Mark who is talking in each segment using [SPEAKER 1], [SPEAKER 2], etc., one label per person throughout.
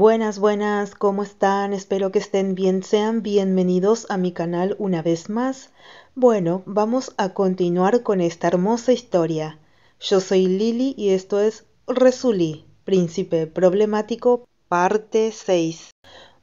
[SPEAKER 1] Buenas, buenas, ¿cómo están? Espero que estén bien. Sean bienvenidos a mi canal una vez más. Bueno, vamos a continuar con esta hermosa historia. Yo soy Lili y esto es Resuli, Príncipe Problemático, parte 6.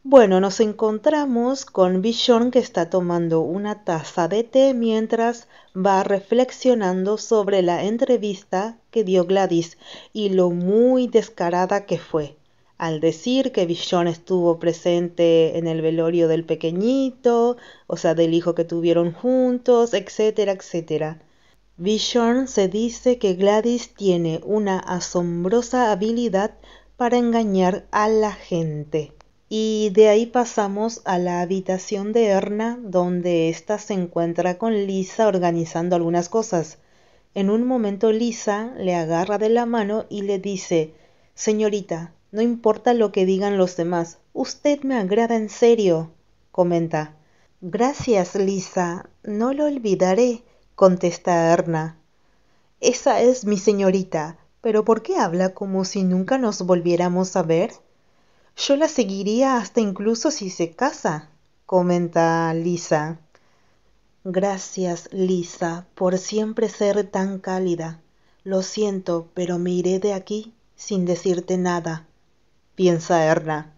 [SPEAKER 1] Bueno, nos encontramos con Bichon que está tomando una taza de té mientras va reflexionando sobre la entrevista que dio Gladys y lo muy descarada que fue al decir que Villón estuvo presente en el velorio del pequeñito, o sea, del hijo que tuvieron juntos, etcétera, etcétera. Vision se dice que Gladys tiene una asombrosa habilidad para engañar a la gente. Y de ahí pasamos a la habitación de Erna, donde ésta se encuentra con Lisa organizando algunas cosas. En un momento Lisa le agarra de la mano y le dice Señorita, no importa lo que digan los demás, usted me agrada en serio, comenta. Gracias, Lisa, no lo olvidaré, contesta Erna. Esa es mi señorita, pero ¿por qué habla como si nunca nos volviéramos a ver? Yo la seguiría hasta incluso si se casa, comenta Lisa. Gracias, Lisa, por siempre ser tan cálida. Lo siento, pero me iré de aquí sin decirte nada piensa Erna.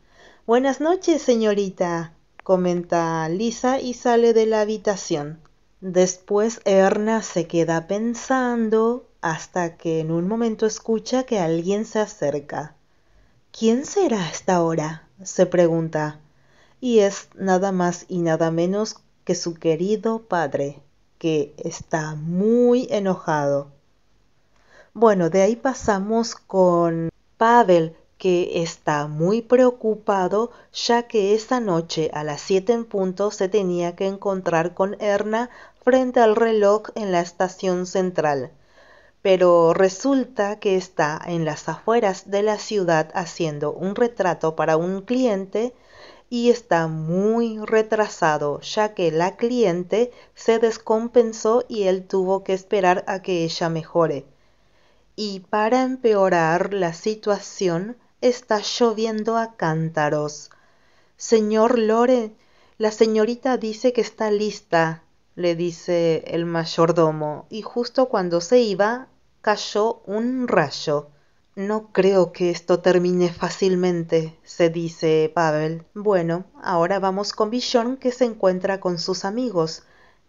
[SPEAKER 1] Buenas noches, señorita, comenta Lisa y sale de la habitación. Después Erna se queda pensando hasta que en un momento escucha que alguien se acerca. ¿Quién será esta hora? se pregunta. Y es nada más y nada menos que su querido padre, que está muy enojado. Bueno, de ahí pasamos con Pavel, que está muy preocupado ya que esa noche a las 7 en punto se tenía que encontrar con Erna frente al reloj en la estación central. Pero resulta que está en las afueras de la ciudad haciendo un retrato para un cliente y está muy retrasado ya que la cliente se descompensó y él tuvo que esperar a que ella mejore. Y para empeorar la situación, está lloviendo a cántaros. Señor Lore, la señorita dice que está lista, le dice el mayordomo, y justo cuando se iba cayó un rayo. No creo que esto termine fácilmente, se dice Pavel. Bueno, ahora vamos con Billon que se encuentra con sus amigos.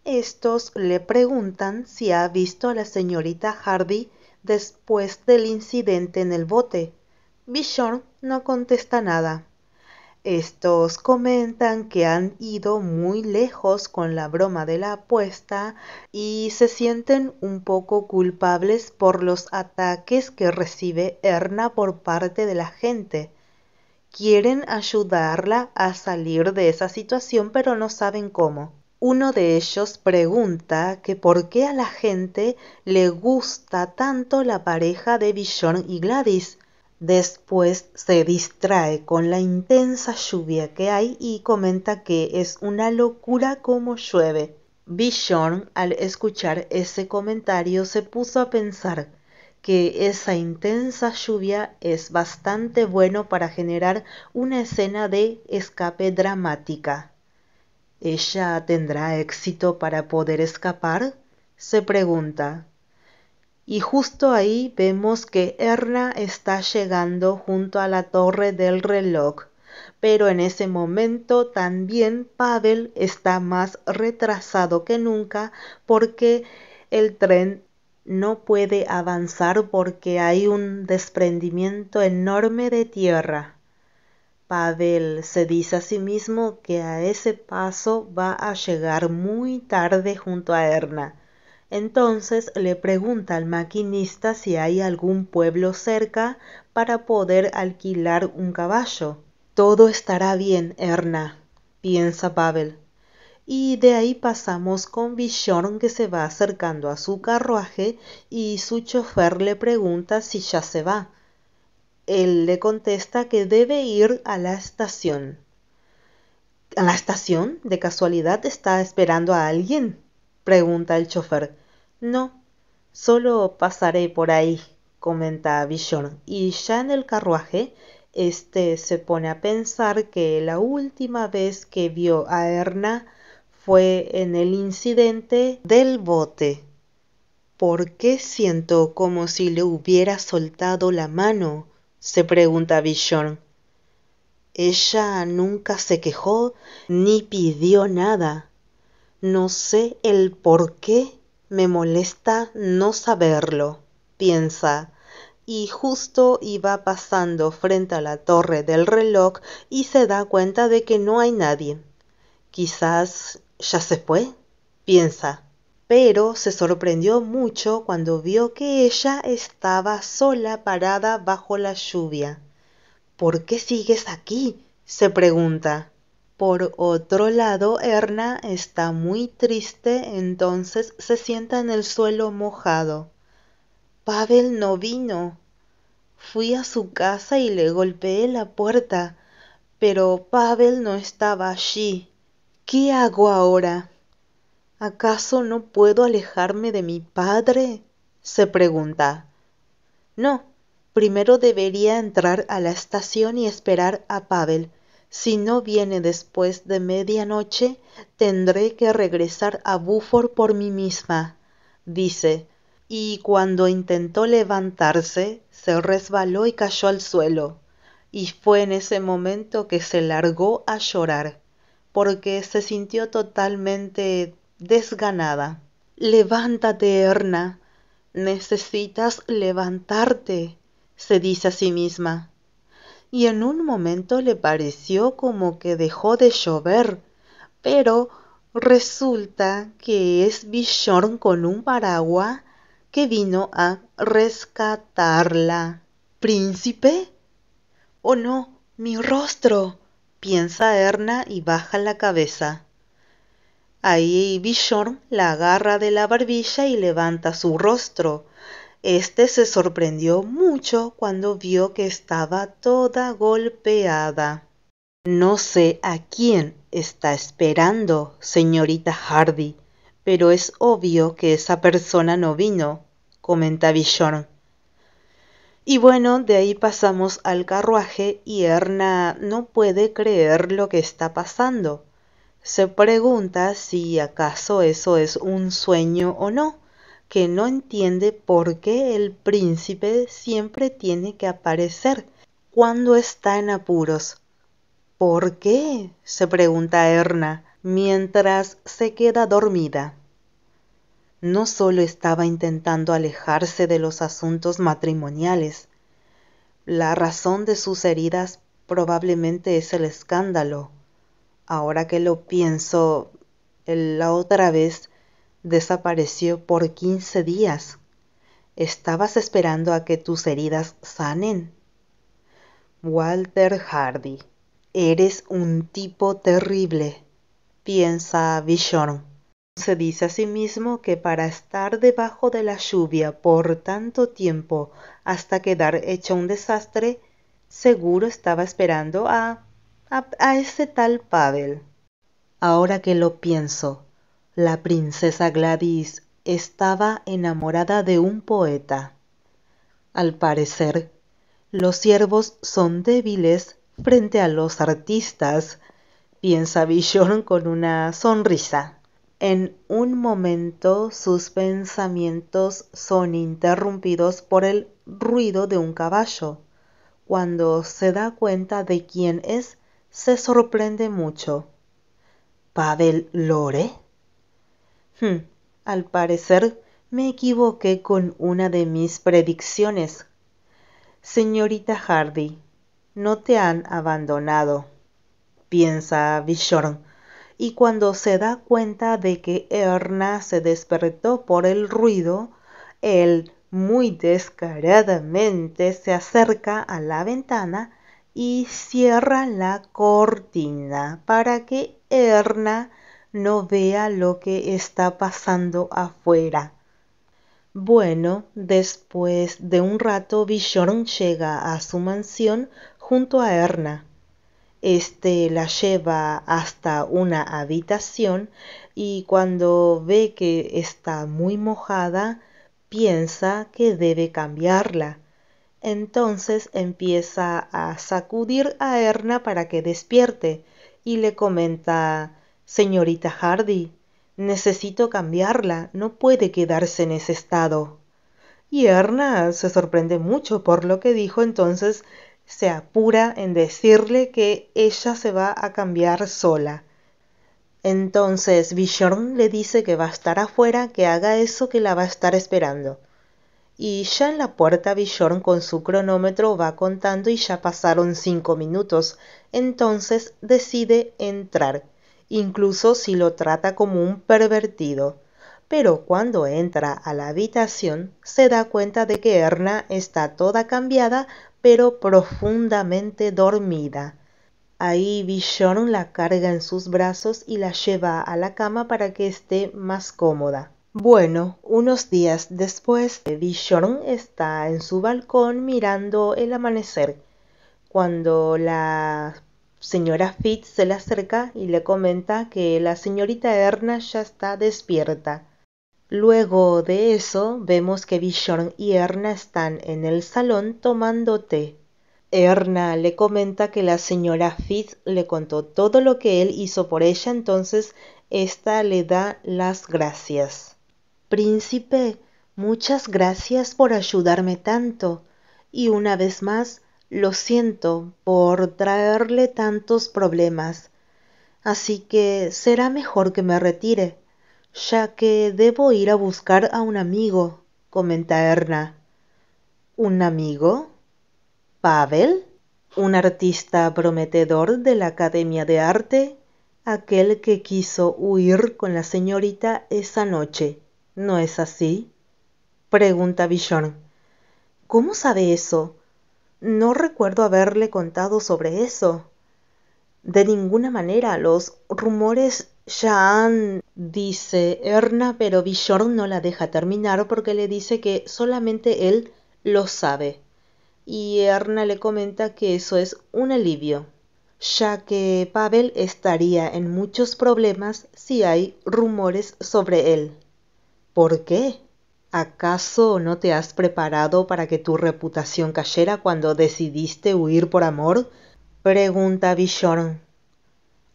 [SPEAKER 1] Estos le preguntan si ha visto a la señorita Hardy después del incidente en el bote. Bishorn no contesta nada. Estos comentan que han ido muy lejos con la broma de la apuesta y se sienten un poco culpables por los ataques que recibe Erna por parte de la gente. Quieren ayudarla a salir de esa situación pero no saben cómo. Uno de ellos pregunta que por qué a la gente le gusta tanto la pareja de Bishorn y Gladys Después se distrae con la intensa lluvia que hay y comenta que es una locura como llueve. Bishon, al escuchar ese comentario, se puso a pensar que esa intensa lluvia es bastante bueno para generar una escena de escape dramática. ¿Ella tendrá éxito para poder escapar? se pregunta y justo ahí vemos que Erna está llegando junto a la torre del reloj. Pero en ese momento también Pavel está más retrasado que nunca porque el tren no puede avanzar porque hay un desprendimiento enorme de tierra. Pavel se dice a sí mismo que a ese paso va a llegar muy tarde junto a Erna. Entonces le pregunta al maquinista si hay algún pueblo cerca para poder alquilar un caballo. Todo estará bien, Erna, piensa Pavel. Y de ahí pasamos con Vision que se va acercando a su carruaje y su chofer le pregunta si ya se va. Él le contesta que debe ir a la estación. ¿A la estación? ¿De casualidad está esperando a alguien? pregunta el chofer. No, solo pasaré por ahí, comenta Villon, y ya en el carruaje, este se pone a pensar que la última vez que vio a Erna fue en el incidente del bote. ¿Por qué siento como si le hubiera soltado la mano? se pregunta Villon. Ella nunca se quejó ni pidió nada. No sé el por qué me molesta no saberlo, piensa, y justo iba pasando frente a la torre del reloj y se da cuenta de que no hay nadie. Quizás ya se fue, piensa, pero se sorprendió mucho cuando vio que ella estaba sola parada bajo la lluvia. ¿Por qué sigues aquí? se pregunta. Por otro lado, Erna está muy triste, entonces se sienta en el suelo mojado. Pavel no vino. Fui a su casa y le golpeé la puerta, pero Pavel no estaba allí. ¿Qué hago ahora? ¿Acaso no puedo alejarme de mi padre? se pregunta. No, primero debería entrar a la estación y esperar a Pavel. Si no viene después de medianoche, tendré que regresar a Buford por mí misma, dice, y cuando intentó levantarse, se resbaló y cayó al suelo, y fue en ese momento que se largó a llorar, porque se sintió totalmente desganada. Levántate, Erna. Necesitas levantarte, se dice a sí misma y en un momento le pareció como que dejó de llover, pero resulta que es Billorn con un paraguas que vino a rescatarla. ¿Príncipe? Oh no, mi rostro, piensa Erna y baja la cabeza. Ahí Billorn la agarra de la barbilla y levanta su rostro. Este se sorprendió mucho cuando vio que estaba toda golpeada. No sé a quién está esperando, señorita Hardy, pero es obvio que esa persona no vino, comenta Billon. Y bueno, de ahí pasamos al carruaje y Erna no puede creer lo que está pasando. Se pregunta si acaso eso es un sueño o no que no entiende por qué el príncipe siempre tiene que aparecer cuando está en apuros. ¿Por qué? se pregunta Erna mientras se queda dormida. No solo estaba intentando alejarse de los asuntos matrimoniales, la razón de sus heridas probablemente es el escándalo. Ahora que lo pienso, la otra vez desapareció por quince días. ¿Estabas esperando a que tus heridas sanen? Walter Hardy, eres un tipo terrible, piensa Bishorn. Se dice a sí mismo que para estar debajo de la lluvia por tanto tiempo hasta quedar hecho un desastre, seguro estaba esperando a, a ese tal Pavel. Ahora que lo pienso, la princesa Gladys estaba enamorada de un poeta. Al parecer, los siervos son débiles frente a los artistas, piensa Villon con una sonrisa. En un momento sus pensamientos son interrumpidos por el ruido de un caballo. Cuando se da cuenta de quién es, se sorprende mucho. ¿Pavel Lore? Hmm. al parecer me equivoqué con una de mis predicciones. Señorita Hardy, no te han abandonado, piensa Bishorn, y cuando se da cuenta de que Erna se despertó por el ruido, él muy descaradamente se acerca a la ventana y cierra la cortina para que Erna no vea lo que está pasando afuera. Bueno, después de un rato Bishorn llega a su mansión junto a Erna. Este la lleva hasta una habitación y cuando ve que está muy mojada, piensa que debe cambiarla. Entonces empieza a sacudir a Erna para que despierte y le comenta Señorita Hardy, necesito cambiarla, no puede quedarse en ese estado. Y Erna se sorprende mucho por lo que dijo, entonces se apura en decirle que ella se va a cambiar sola. Entonces Bjorn le dice que va a estar afuera, que haga eso que la va a estar esperando. Y ya en la puerta Bjorn con su cronómetro va contando y ya pasaron cinco minutos. Entonces decide entrar incluso si lo trata como un pervertido. Pero cuando entra a la habitación se da cuenta de que Erna está toda cambiada pero profundamente dormida. Ahí Vishon la carga en sus brazos y la lleva a la cama para que esté más cómoda. Bueno, unos días después, Vishorn está en su balcón mirando el amanecer, cuando la señora Fitz se le acerca y le comenta que la señorita Erna ya está despierta. Luego de eso vemos que Bjorn y Erna están en el salón tomando té. Erna le comenta que la señora Fitz le contó todo lo que él hizo por ella, entonces ésta le da las gracias. Príncipe, muchas gracias por ayudarme tanto. Y una vez más, lo siento por traerle tantos problemas, así que será mejor que me retire, ya que debo ir a buscar a un amigo, comenta Erna. ¿Un amigo? ¿Pavel? ¿Un artista prometedor de la Academia de Arte? Aquel que quiso huir con la señorita esa noche, ¿no es así? Pregunta Villón. ¿Cómo sabe eso? No recuerdo haberle contado sobre eso. De ninguna manera, los rumores ya han, dice Erna, pero Bishorn no la deja terminar porque le dice que solamente él lo sabe. Y Erna le comenta que eso es un alivio, ya que Pavel estaría en muchos problemas si hay rumores sobre él. ¿Por qué? ¿Acaso no te has preparado para que tu reputación cayera cuando decidiste huir por amor? pregunta Bishorn.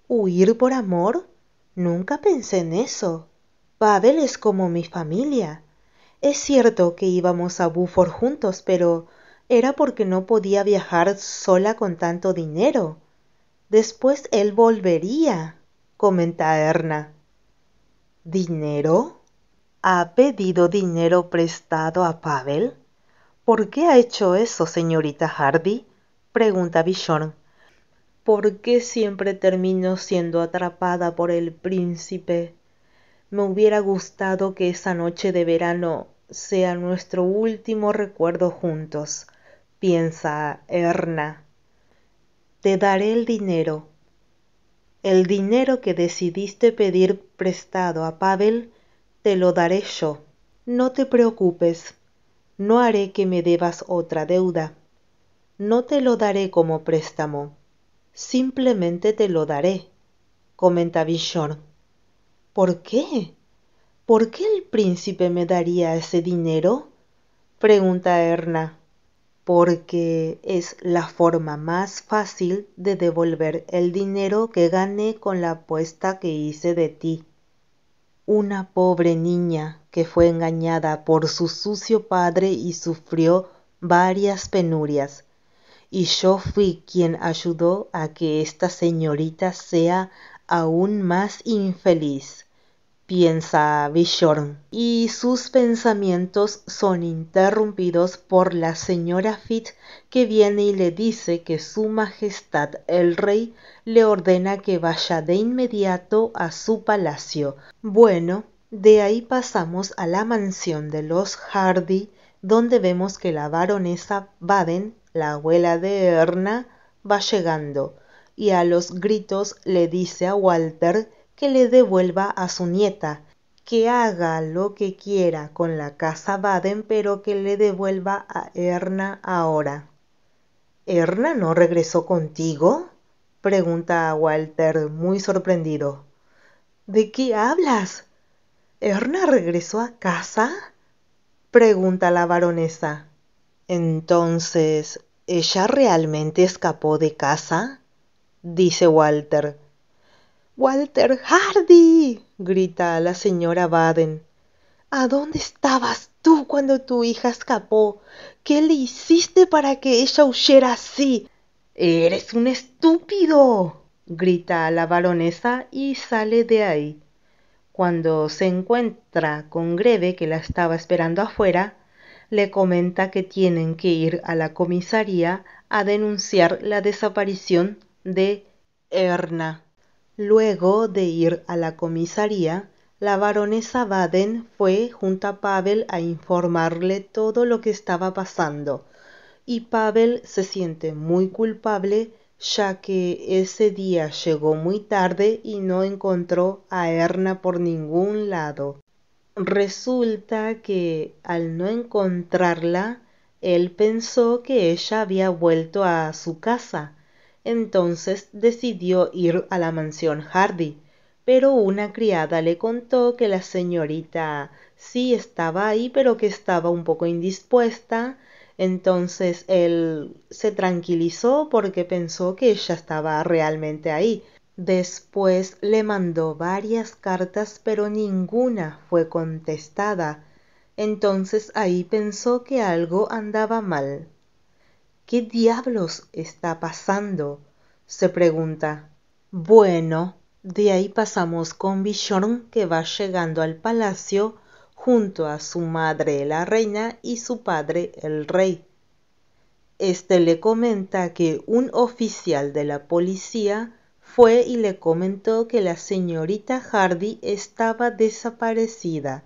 [SPEAKER 1] ¿Huir por amor? Nunca pensé en eso. Babel es como mi familia. Es cierto que íbamos a Buford juntos, pero era porque no podía viajar sola con tanto dinero. Después él volvería, comenta Erna. ¿Dinero? ha pedido dinero prestado a Pavel? ¿Por qué ha hecho eso, señorita Hardy? pregunta Bichon. ¿Por qué siempre termino siendo atrapada por el príncipe? Me hubiera gustado que esa noche de verano sea nuestro último recuerdo juntos, piensa Erna. Te daré el dinero. El dinero que decidiste pedir prestado a Pavel te lo daré yo. No te preocupes, no haré que me debas otra deuda. No te lo daré como préstamo, simplemente te lo daré, comenta Villon. ¿Por qué? ¿Por qué el príncipe me daría ese dinero? pregunta Erna. Porque es la forma más fácil de devolver el dinero que gané con la apuesta que hice de ti una pobre niña que fue engañada por su sucio padre y sufrió varias penurias, y yo fui quien ayudó a que esta señorita sea aún más infeliz piensa Bishorn y sus pensamientos son interrumpidos por la señora Fit que viene y le dice que su majestad el rey le ordena que vaya de inmediato a su palacio. Bueno, de ahí pasamos a la mansión de los Hardy, donde vemos que la baronesa Baden, la abuela de Erna, va llegando, y a los gritos le dice a Walter le devuelva a su nieta, que haga lo que quiera con la casa Baden, pero que le devuelva a Erna ahora. ¿Erna no regresó contigo? pregunta Walter, muy sorprendido. ¿De qué hablas? ¿Erna regresó a casa? pregunta la baronesa. Entonces, ¿ella realmente escapó de casa? dice Walter. Walter Hardy. grita la señora Baden. ¿A dónde estabas tú cuando tu hija escapó? ¿Qué le hiciste para que ella huyera así? Eres un estúpido. grita la baronesa y sale de ahí. Cuando se encuentra con Greve, que la estaba esperando afuera, le comenta que tienen que ir a la comisaría a denunciar la desaparición de Erna. Luego de ir a la comisaría, la baronesa Baden fue junto a Pavel a informarle todo lo que estaba pasando, y Pavel se siente muy culpable ya que ese día llegó muy tarde y no encontró a Erna por ningún lado. Resulta que al no encontrarla, él pensó que ella había vuelto a su casa, entonces decidió ir a la mansión Hardy, pero una criada le contó que la señorita sí estaba ahí, pero que estaba un poco indispuesta. Entonces él se tranquilizó porque pensó que ella estaba realmente ahí. Después le mandó varias cartas, pero ninguna fue contestada. Entonces ahí pensó que algo andaba mal. ¿Qué diablos está pasando? se pregunta. Bueno, de ahí pasamos con Bichorn que va llegando al palacio junto a su madre la reina y su padre el rey. Este le comenta que un oficial de la policía fue y le comentó que la señorita Hardy estaba desaparecida.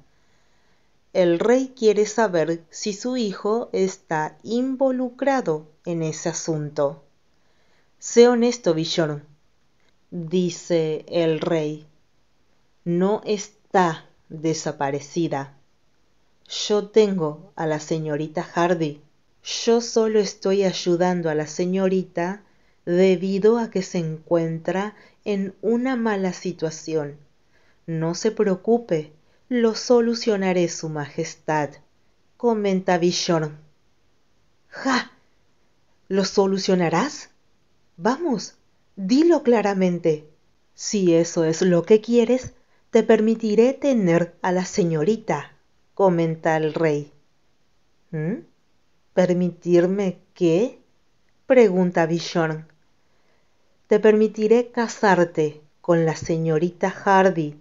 [SPEAKER 1] El rey quiere saber si su hijo está involucrado en ese asunto. Sé honesto, Villon, dice el rey. No está desaparecida. Yo tengo a la señorita Hardy. Yo solo estoy ayudando a la señorita debido a que se encuentra en una mala situación. No se preocupe, lo solucionaré, Su Majestad, comenta Villon. ¡Ja! ¿Lo solucionarás? Vamos, dilo claramente. Si eso es lo que quieres, te permitiré tener a la señorita, comenta el rey. ¿Mm? ¿Permitirme qué? pregunta Bichon. Te permitiré casarte con la señorita Hardy,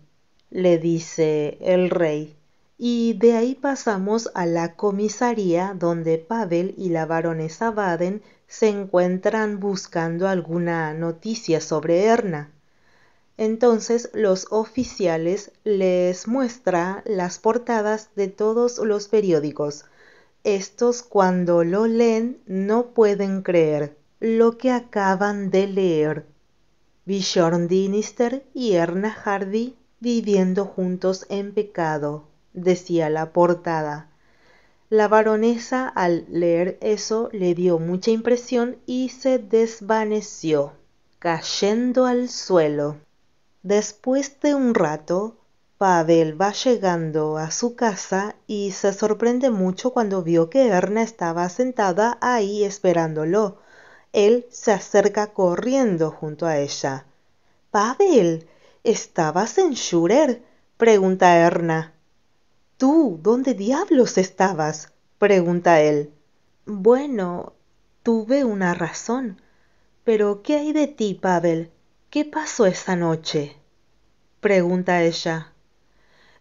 [SPEAKER 1] le dice el rey. Y de ahí pasamos a la comisaría donde Pavel y la baronesa Baden se encuentran buscando alguna noticia sobre Erna. Entonces los oficiales les muestra las portadas de todos los periódicos. Estos cuando lo leen no pueden creer lo que acaban de leer. Bishorn Dinister y Erna Hardy viviendo juntos en pecado, decía la portada. La baronesa al leer eso le dio mucha impresión y se desvaneció, cayendo al suelo. Después de un rato, Pavel va llegando a su casa y se sorprende mucho cuando vio que Erna estaba sentada ahí esperándolo. Él se acerca corriendo junto a ella. Pavel, ¿estabas en Schurer? pregunta Erna. ¿Tú dónde diablos estabas? pregunta él. Bueno, tuve una razón. Pero ¿qué hay de ti, Pavel? ¿Qué pasó esa noche? pregunta ella.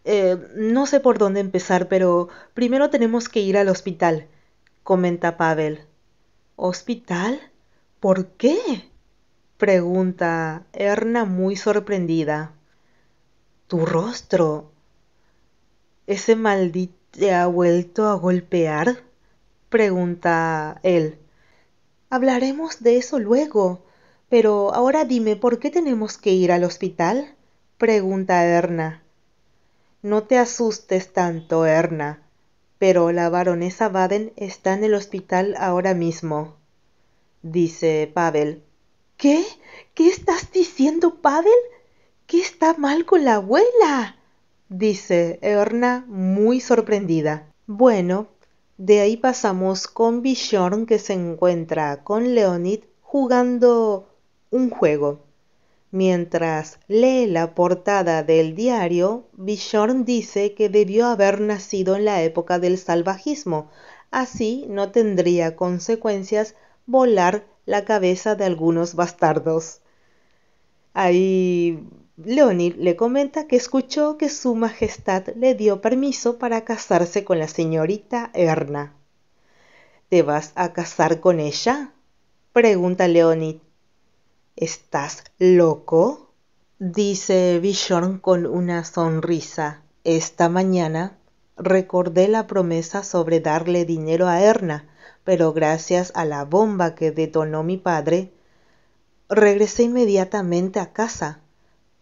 [SPEAKER 1] Eh, no sé por dónde empezar, pero primero tenemos que ir al hospital, comenta Pavel. ¿Hospital? ¿Por qué? pregunta Erna muy sorprendida. Tu rostro, ¿Ese maldito te ha vuelto a golpear? pregunta él. Hablaremos de eso luego. Pero ahora dime, ¿por qué tenemos que ir al hospital? pregunta Erna. No te asustes tanto, Erna. Pero la baronesa Baden está en el hospital ahora mismo. Dice Pavel. ¿Qué? ¿Qué estás diciendo, Pavel? ¿Qué está mal con la abuela? dice Erna muy sorprendida. Bueno, de ahí pasamos con Bishorn que se encuentra con Leonid jugando un juego. Mientras lee la portada del diario, Bishorn dice que debió haber nacido en la época del salvajismo, así no tendría consecuencias volar la cabeza de algunos bastardos. Ahí Leonid le comenta que escuchó que su majestad le dio permiso para casarse con la señorita Erna. ¿Te vas a casar con ella? pregunta Leonid. ¿Estás loco? dice Bishorn con una sonrisa. Esta mañana recordé la promesa sobre darle dinero a Erna, pero gracias a la bomba que detonó mi padre, regresé inmediatamente a casa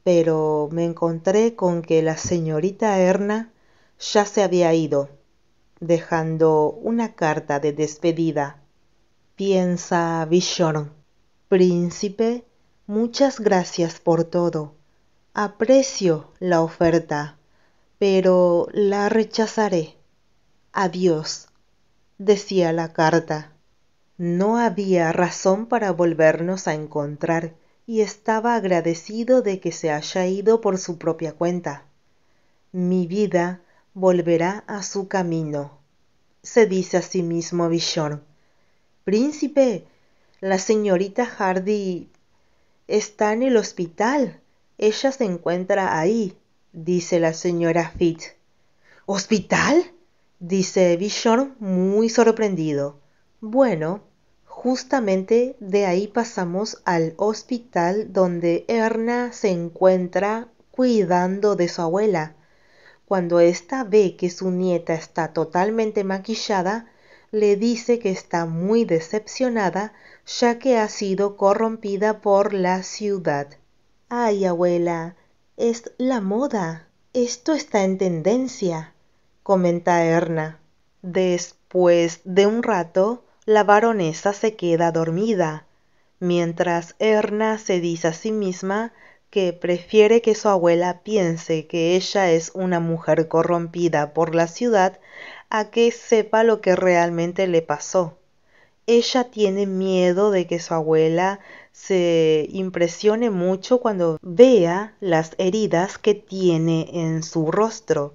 [SPEAKER 1] pero me encontré con que la señorita Erna ya se había ido, dejando una carta de despedida. Piensa Villon. Príncipe, muchas gracias por todo. Aprecio la oferta, pero la rechazaré. Adiós, decía la carta. No había razón para volvernos a encontrar y estaba agradecido de que se haya ido por su propia cuenta. Mi vida volverá a su camino, se dice a sí mismo Villon. Príncipe, la señorita Hardy está en el hospital. Ella se encuentra ahí, dice la señora Fit. ¿Hospital? dice Villon muy sorprendido. Bueno, Justamente de ahí pasamos al hospital donde Erna se encuentra cuidando de su abuela. Cuando ésta ve que su nieta está totalmente maquillada, le dice que está muy decepcionada ya que ha sido corrompida por la ciudad. Ay, abuela, es la moda. Esto está en tendencia, comenta Erna. Después de un rato, la baronesa se queda dormida, mientras Erna se dice a sí misma que prefiere que su abuela piense que ella es una mujer corrompida por la ciudad a que sepa lo que realmente le pasó. Ella tiene miedo de que su abuela se impresione mucho cuando vea las heridas que tiene en su rostro,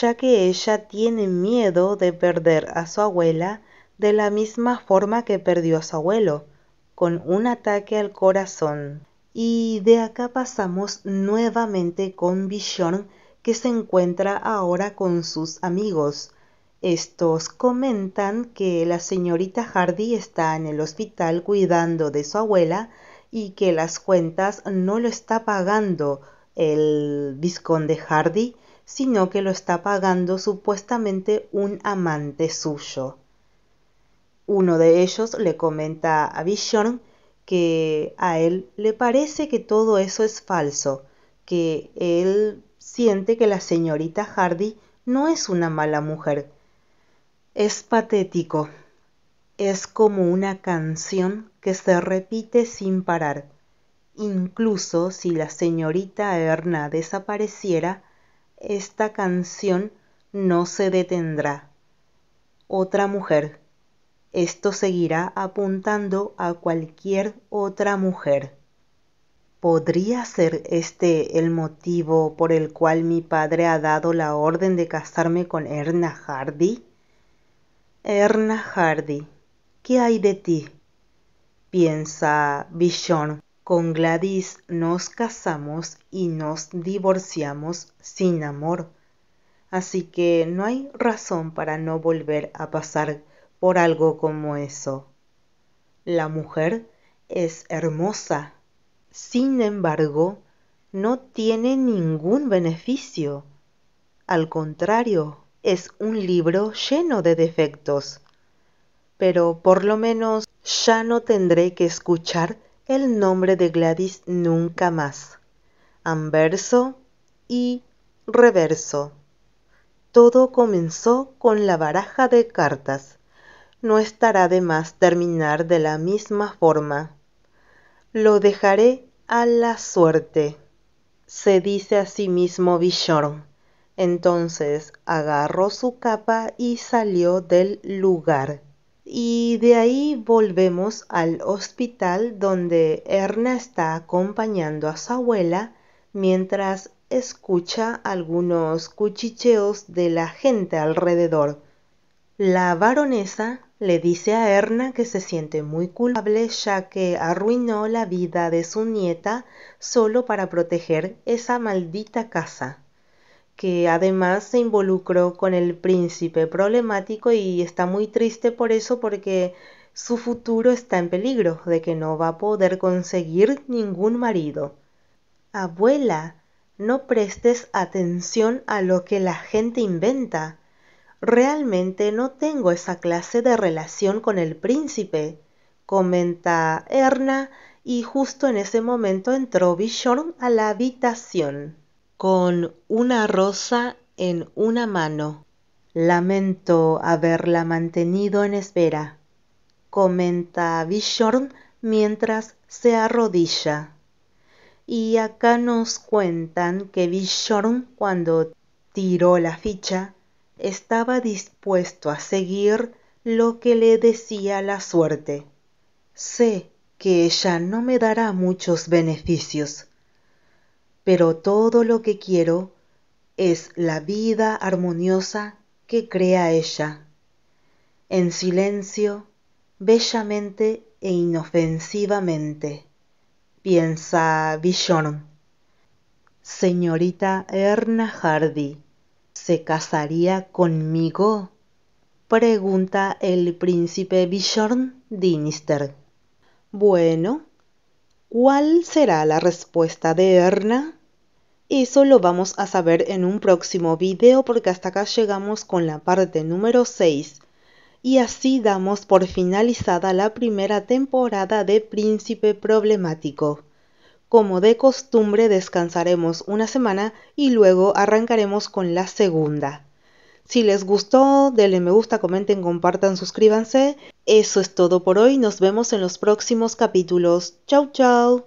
[SPEAKER 1] ya que ella tiene miedo de perder a su abuela de la misma forma que perdió a su abuelo, con un ataque al corazón. Y de acá pasamos nuevamente con Bichon, que se encuentra ahora con sus amigos. Estos comentan que la señorita Hardy está en el hospital cuidando de su abuela y que las cuentas no lo está pagando el visconde Hardy, sino que lo está pagando supuestamente un amante suyo. Uno de ellos le comenta a Vision que a él le parece que todo eso es falso, que él siente que la señorita Hardy no es una mala mujer. Es patético. Es como una canción que se repite sin parar. Incluso si la señorita Erna desapareciera, esta canción no se detendrá. Otra mujer esto seguirá apuntando a cualquier otra mujer. ¿Podría ser este el motivo por el cual mi padre ha dado la orden de casarme con Erna Hardy? Erna Hardy, ¿qué hay de ti? Piensa Bichon. Con Gladys nos casamos y nos divorciamos sin amor. Así que no hay razón para no volver a pasar por algo como eso. La mujer es hermosa, sin embargo, no tiene ningún beneficio. Al contrario, es un libro lleno de defectos. Pero por lo menos ya no tendré que escuchar el nombre de Gladys nunca más. Anverso y reverso. Todo comenzó con la baraja de cartas no estará de más terminar de la misma forma. Lo dejaré a la suerte, se dice a sí mismo Bishorn. Entonces agarró su capa y salió del lugar. Y de ahí volvemos al hospital donde Erna está acompañando a su abuela mientras escucha algunos cuchicheos de la gente alrededor. La baronesa le dice a Erna que se siente muy culpable ya que arruinó la vida de su nieta solo para proteger esa maldita casa, que además se involucró con el príncipe problemático y está muy triste por eso porque su futuro está en peligro de que no va a poder conseguir ningún marido. Abuela, no prestes atención a lo que la gente inventa Realmente no tengo esa clase de relación con el príncipe, comenta Erna, y justo en ese momento entró Bishorn a la habitación con una rosa en una mano. Lamento haberla mantenido en espera, comenta Bishorn mientras se arrodilla. Y acá nos cuentan que Bishorn, cuando tiró la ficha, estaba dispuesto a seguir lo que le decía la suerte. Sé que ella no me dará muchos beneficios, pero todo lo que quiero es la vida armoniosa que crea ella. En silencio, bellamente e inofensivamente, piensa Villon. Señorita Erna Hardy. ¿Se casaría conmigo? Pregunta el príncipe Bishorn Dinister. Bueno, ¿cuál será la respuesta de Erna? Eso lo vamos a saber en un próximo video porque hasta acá llegamos con la parte número 6 y así damos por finalizada la primera temporada de Príncipe Problemático. Como de costumbre descansaremos una semana y luego arrancaremos con la segunda. Si les gustó, denle me gusta, comenten, compartan, suscríbanse. Eso es todo por hoy, nos vemos en los próximos capítulos. Chau chau.